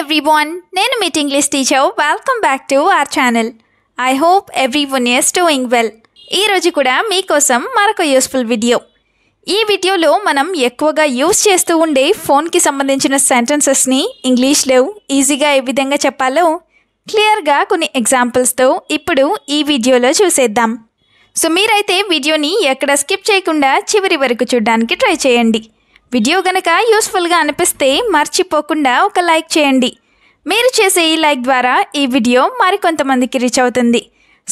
Every everyone, నేను meet English teacher welcome back to our channel I hope everyone is doing well ఈరోజు కూడా మీకోసం మరొక useful video ఈ వీడియోలో మనం ఎక్కువగా యూస్ చేస్తూ ఉండే ఫోన్కి సంబంధించిన సెంటెన్సెస్ని ఇంగ్లీష్లో ఈజీగా ఏ విధంగా చెప్పాలో క్లియర్గా కొన్ని ఎగ్జాంపుల్స్తో ఇప్పుడు ఈ వీడియోలో చూసేద్దాం సో మీరైతే వీడియోని ఎక్కడ స్కిప్ చేయకుండా చివరి వరకు చూడడానికి ట్రై చేయండి వీడియో గనక యూస్ఫుల్గా అనిపిస్తే మర్చిపోకుండా ఒక లైక్ చేయండి మీరు చేసే ఈ లైక్ ద్వారా ఈ వీడియో మరికొంతమందికి రీచ్ అవుతుంది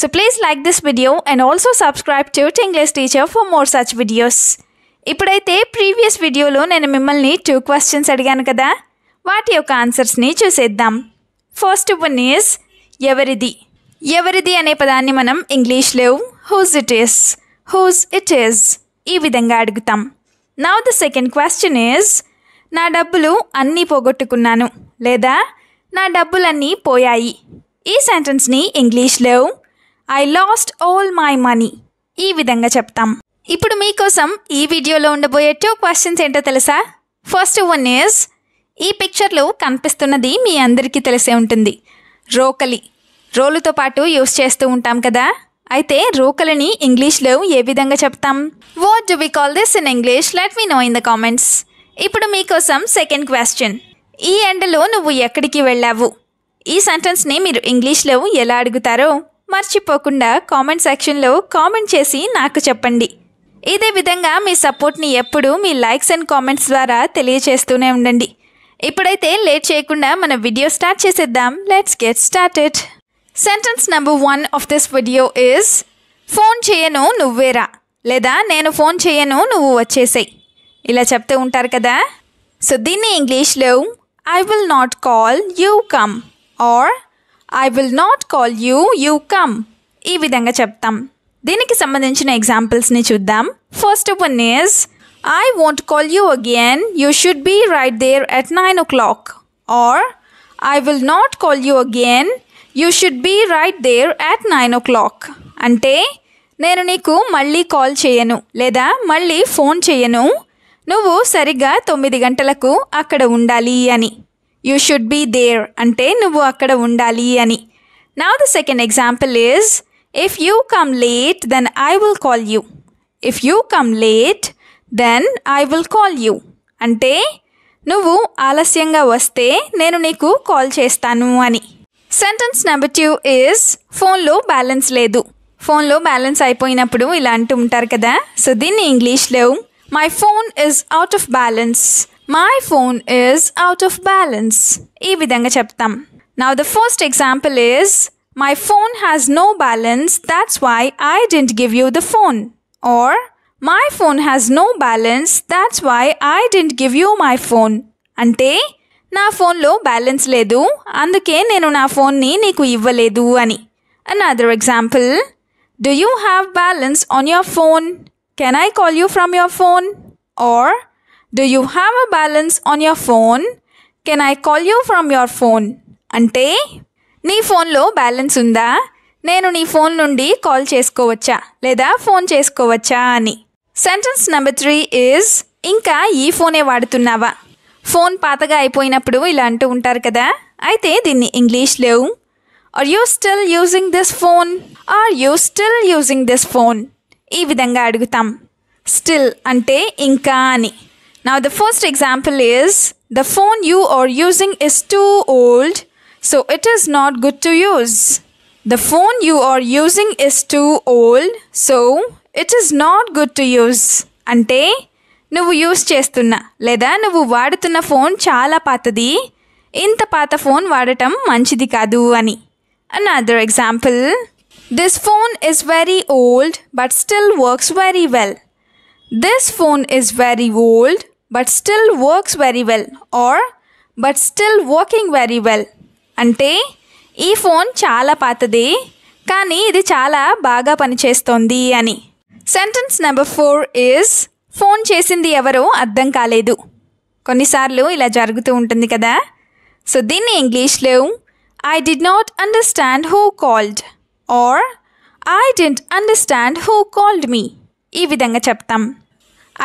so please like this video and also subscribe to English teacher for more such videos ఇప్పుడైతే ప్రీవియస్ వీడియోలో నేను మిమ్మల్ని టూ క్వశ్చన్స్ అడిగాను కదా వాటి యొక్క ఆన్సర్స్ని చూసేద్దాం ఫస్ట్ వన్ ఇస్ ఎవరిది ఎవరిది అనే పదాన్ని మనం ఇంగ్లీష్లో whose it is whose it is ఈ విధంగా అడుగుతాం now the second question is నా డబ్బులు అన్నీ పోగొట్టుకున్నాను లేదా నా డబ్బులన్నీ పోయాయి ఈ సెంటెన్స్ని ఇంగ్లీష్లో I lost all my money ఈ విధంగా చెప్తాం ఇప్పుడు మీకోసం ఈ వీడియోలో ఉండబోయే టూ క్వశ్చన్స్ ఏంటో తెలుసా ఫస్ట్ వన్ ఈజ్ ఈ పిక్చర్లో కనిపిస్తున్నది మీ అందరికీ తెలిసే ఉంటుంది రోకలి రోలుతో పాటు యూస్ చేస్తూ ఉంటాం కదా అయితే రోకలని ఇంగ్లీష్లో ఏ విధంగా చెప్తాం what do we call this in English let me know in the comments ఇప్పుడు మీకోసం సెకండ్ క్వశ్చన్ ఈ ఎండలో నువ్వు ఎక్కడికి వెళ్ళావు ఈ సెంటెన్స్ని మీరు ఇంగ్లీష్లో ఎలా అడుగుతారో మర్చిపోకుండా కామెంట్ సెక్షన్లో కామెంట్ చేసి నాకు చెప్పండి ఇదే విధంగా మీ సపోర్ట్ని ఎప్పుడూ మీ లైక్స్ అండ్ కామెంట్స్ ద్వారా తెలియచేస్తూనే ఉండండి ఇప్పుడైతే లేట్ చేయకుండా మన వీడియో స్టార్ట్ చేసేద్దాం let's get started Sentence number one of this video is Phone cheyeno nuvera. Leda nenu phone cheyeno nuvu vachesei. Ila chapte untar kada. So, dini English lo, I will not call you come. Or, I will not call you, you come. Evidanga vidanga chaptam. Dini ki sambandhinchina examples ni chuddam. First one is, I won't call you again. You should be right there at 9 o'clock. Or, I will not call you again. You should be right there at nine o'clock అంటే నేను నీకు మళ్ళీ call చేయను లేదా మళ్ళీ phone చేయను నువ్వు సరిగ్గా తొమ్మిది గంటలకు అక్కడ ఉండాలి అని యూ షుడ్ బీ దేర్ అంటే నువ్వు అక్కడ ఉండాలి అని నా the second example is if you come late then I will call you if you come late then I will call you అంటే నువ్వు ఆలస్యంగా వస్తే నేను నీకు కాల్ చేస్తాను అని సెంటెన్స్ నెంబర్ టూ ఇస్ ఫోన్లో బ్యాలెన్స్ లేదు ఫోన్లో బ్యాలెన్స్ అయిపోయినప్పుడు ఇలా అంటూ ఉంటారు కదా సో దీన్ని ఇంగ్లీష్లో my phone is out of balance my phone is out of balance ఈ విధంగా చెప్తాం నా the first example is my phone has no balance that's why I didn't give you the phone or my phone has no balance that's why I didn't give you my phone అంటే నా ఫోన్లో balance లేదు అందుకే నేను నా ఫోన్ని నీకు ఇవ్వలేదు అని another example do you have balance on your phone can I call you from your phone or do you have a balance on your phone can I call you from your phone అంటే నీ ఫోన్లో balance ఉందా నేను నీ phone నుండి call చేసుకోవచ్చా లేదా phone చేసుకోవచ్చా అని సెంటెన్స్ నెంబర్ త్రీ ఈజ్ ఇంకా ఈ ఫోనే వాడుతున్నావా ఫోన్ పాతగా అయిపోయినప్పుడు ఇలా అంటూ ఉంటారు కదా అయితే దీన్ని ఇంగ్లీష్లో are you still using this phone are you still using this phone ఈ విధంగా అడుగుతాం స్టిల్ అంటే ఇంకా అని నా the first example is the phone you are using is too old so it is not good to use the phone you are using is too old so it is not good to use అంటే నువ్వు use చేస్తున్న లేదా నువ్వు వాడుతున్న phone చాలా పాతది ఇంత పాత ఫోన్ వాడటం మంచిది కాదు అని another example this phone is very old but still works very well this phone is very old but still works very well or but still working very well అంటే ఈ ఫోన్ చాలా పాతది కానీ ఇది చాలా బాగా పనిచేస్తోంది అని sentence number four is phone చేసింది ఎవరో అర్థం కాలేదు కొన్నిసార్లు ఇలా జరుగుతూ ఉంటుంది కదా సో దీన్ని ఇంగ్లీష్లో I did not understand who called or I didn't understand who called me ఈ విధంగా చెప్తాం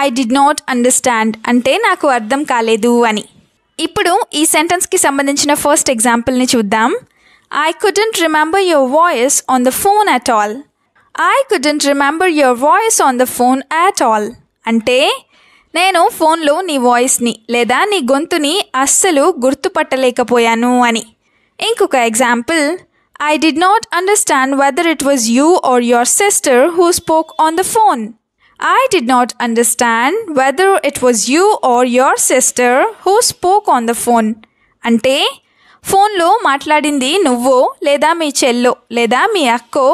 ఐ డి నాట్ అండర్స్టాండ్ అంటే నాకు అర్థం కాలేదు అని ఇప్పుడు ఈ సెంటెన్స్కి సంబంధించిన ఫస్ట్ ఎగ్జాంపుల్ని చూద్దాం I couldn't remember your voice on the phone at all I couldn't remember your voice on the phone at all అంటే నేను ఫోన్లో నీ వాయిస్ని లేదా నీ గొంతుని అస్సలు గుర్తుపట్టలేకపోయాను అని ఇంకొక example I did not understand whether it was you or your sister who spoke on the phone I did not understand whether it was you or your sister who spoke on the phone అంటే ఫోన్లో మాట్లాడింది నువ్వో లేదా మీ చెల్లో లేదా మీ అక్కో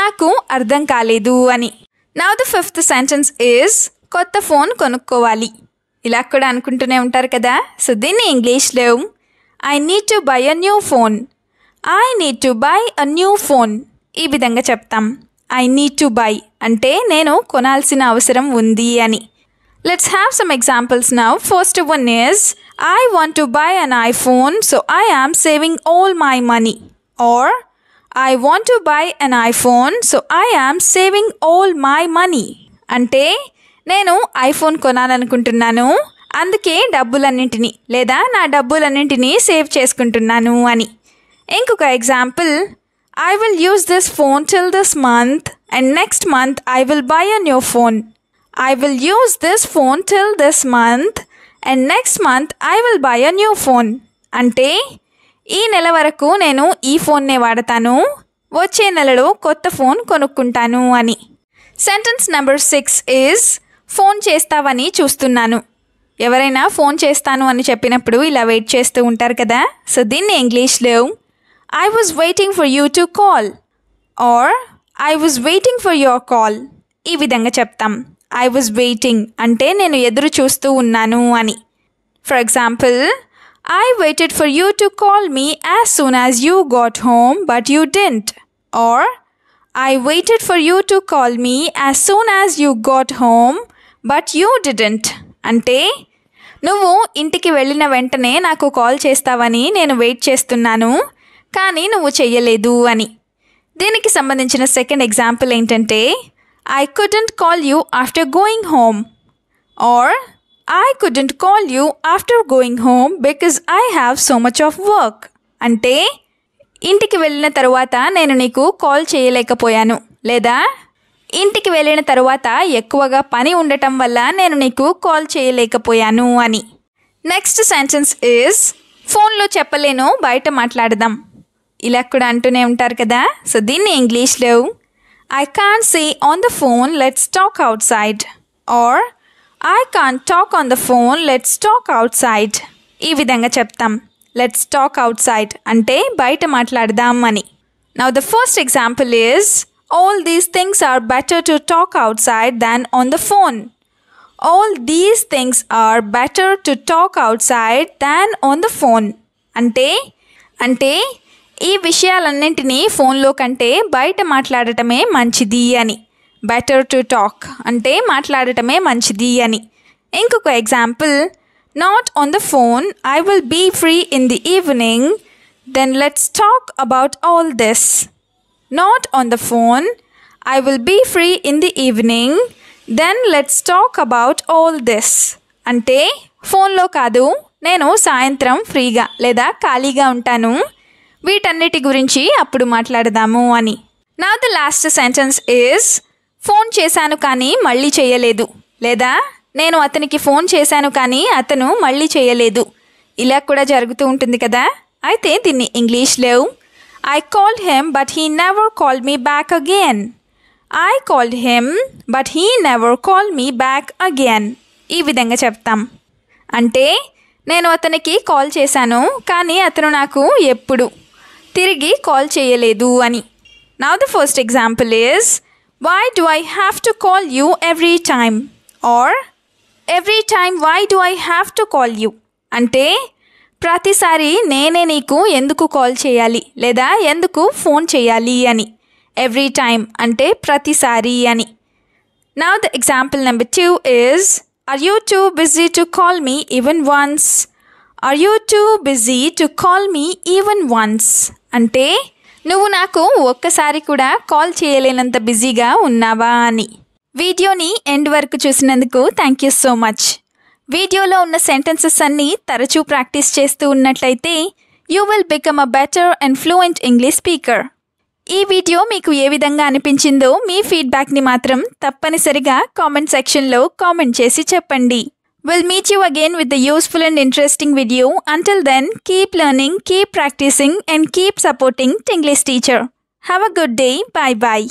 నాకు అర్థం కాలేదు అని నా ద ఫిఫ్త్ సెంటెన్స్ ఈజ్ కొత్త ఫోన్ కొనుక్కోవాలి ఇలా కూడా అనుకుంటూనే ఉంటారు కదా సో దీన్ని ఇంగ్లీష్లో I need to buy a new phone I need to buy a new phone ఈ విధంగా చెప్తాం ఐ నీడ్ టు బై అంటే నేను కొనాల్సిన అవసరం ఉంది అని let's have some examples now first one is I want to buy an iPhone so I am saving all my money or I want to buy an iPhone so I am saving all my money అంటే నేను iPhone కొనాలనుకుంటున్నాను అందుకే డబ్బులన్నింటినీ లేదా నా డబ్బులన్నింటినీ save చేసుకుంటున్నాను అని ఇంకొక example I will use this phone till this month and next month I will buy a new phone I will use this phone till this month and next month I will buy a new phone అంటే ఈ నెల వరకు నేను ఈ ఫోన్నే వాడతాను వచ్చే నెలలో కొత్త ఫోన్ కొనుక్కుంటాను అని sentence number six is phone చేస్తావని చూస్తున్నాను ఎవరైనా ఫోన్ చేస్తాను అని చెప్పినప్పుడు ఇలా వెయిట్ చేస్తూ ఉంటారు కదా సో దీన్ని ఇంగ్లీష్లో I was waiting for you to call or I was waiting for your call ఈ విధంగా చెప్తాం ఐ వాజ్ వెయిటింగ్ అంటే నేను ఎదురు చూస్తూ ఉన్నాను అని for example I waited for you to call me as soon as you got home but you didn't or I waited for you to call me as soon as you got home, but you didn't అంటే నువ్వు ఇంటికి వెళ్ళిన వెంటనే నాకు call చేస్తావని నేను wait చేస్తున్నాను కానీ నువ్వు చెయ్యలేదు అని దీనికి సంబంధించిన సెకండ్ ఎగ్జాంపుల్ ఏంటంటే I couldn't call you after going home or I couldn't call you after going home because I have so much of work అంటే ఇంటికి వెళ్ళిన తరువాత నేను నీకు కాల్ చేయలేకపోయాను లేదా ఇంటికి వెళ్ళిన తరువాత ఎక్కువగా పని ఉండటం వల్ల నేను నీకు కాల్ చేయలేకపోయాను అని నెక్స్ట్ సెంటెన్స్ ఈజ్ ఫోన్లో చెప్పలేను బయట మాట్లాడదాం ఇలా కూడా అంటూనే ఉంటారు కదా సో దీన్ని ఇంగ్లీష్లో I can't see on the phone let's talk outside or I can't talk on the phone let's talk outside ఈ విధంగా చెప్తాం లెట్స్ టాక్ అవుట్ సైడ్ అంటే బయట మాట్లాడదాం అని now the first example is All these things are better to talk outside than on the phone. All these things are better to talk outside than on the phone. అంటే అంటే ఈ విషయాలన్నింటినీ ఫోన్లో కంటే బయట మాట్లాడటమే మంచిది అని బెటర్ టు టాక్ అంటే మాట్లాడటమే మంచిది అని ఇంకొక example not on the phone I will be free in the evening then let's talk about all this not on the phone. I will be free in the evening. Then let's talk about all this అంటే ఫోన్లో కాదు నేను సాయంత్రం ఫ్రీగా లేదా ఖాళీగా ఉంటాను వీటన్నిటి గురించి అప్పుడు మాట్లాడదాము అని నా the last sentence is phone చేశాను కానీ మళ్ళీ చేయలేదు లేదా నేను అతనికి ఫోన్ చేశాను కానీ అతను మళ్ళీ చేయలేదు ఇలా కూడా జరుగుతూ ఉంటుంది కదా అయితే దీన్ని ఇంగ్లీష్లో I called him, but he never called me back again. I called him, but he never called me back again. ఈ విధంగా చెప్తాం అంటే నేను అతనికి కాల్ చేశాను కానీ అతను నాకు ఎప్పుడు తిరిగి కాల్ చేయలేదు అని now the first example is why do I have to call you every time or every time why do I have to call you అంటే ప్రతిసారి నేనే నీకు ఎందుకు కాల్ చేయాలి లేదా ఎందుకు ఫోన్ చేయాలి అని ఎవ్రీ టైమ్ అంటే ప్రతిసారి అని నా the example number two is are you too busy to call me even once are you too busy to call me even once అంటే నువ్వు నాకు ఒక్కసారి కూడా కాల్ చేయలేనంత బిజీగా ఉన్నావా అని వీడియోని ఎండ్ వరకు చూసినందుకు థ్యాంక్ యూ సో మచ్ వీడియోలో ఉన్న సెంటెన్సెస్ అన్నీ తరచూ ప్రాక్టీస్ చేస్తూ ఉన్నట్లయితే you will become a better and fluent English speaker ఈ వీడియో మీకు ఏ విధంగా అనిపించిందో మీ ఫీడ్బ్యాక్ని మాత్రం తప్పనిసరిగా కామెంట్ సెక్షన్లో కామెంట్ చేసి చెప్పండి will meet you again with the useful and interesting video until then keep learning keep practicing and keep supporting English teacher have a good day bye bye